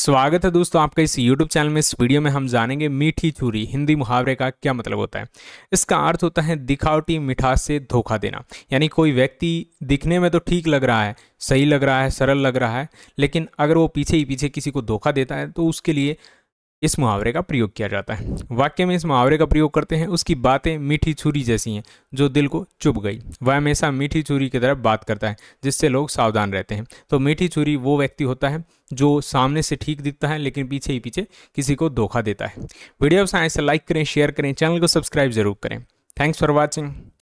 स्वागत है दोस्तों आपका इस YouTube चैनल में इस वीडियो में हम जानेंगे मीठी छुरी हिंदी मुहावरे का क्या मतलब होता है इसका अर्थ होता है दिखावटी मिठास से धोखा देना यानी कोई व्यक्ति दिखने में तो ठीक लग रहा है सही लग रहा है सरल लग रहा है लेकिन अगर वो पीछे ही पीछे किसी को धोखा देता है तो उसके लिए इस मुहावरे का प्रयोग किया जाता है वाक्य में इस मुहावरे का प्रयोग करते हैं उसकी बातें मीठी छुरी जैसी हैं जो दिल को चुभ गई वह हमेशा मीठी छुरी की तरफ बात करता है जिससे लोग सावधान रहते हैं तो मीठी छुरी वो व्यक्ति होता है जो सामने से ठीक दिखता है लेकिन पीछे ही पीछे किसी को धोखा देता है वीडियो से तो लाइक करें शेयर करें चैनल को सब्सक्राइब जरूर करें थैंक्स फॉर वॉचिंग